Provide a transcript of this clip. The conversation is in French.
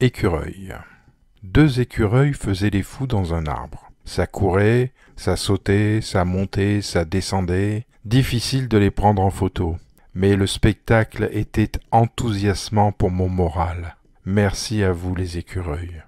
écureuil. Deux écureuils faisaient les fous dans un arbre. Ça courait, ça sautait, ça montait, ça descendait. Difficile de les prendre en photo. Mais le spectacle était enthousiasmant pour mon moral. Merci à vous les écureuils.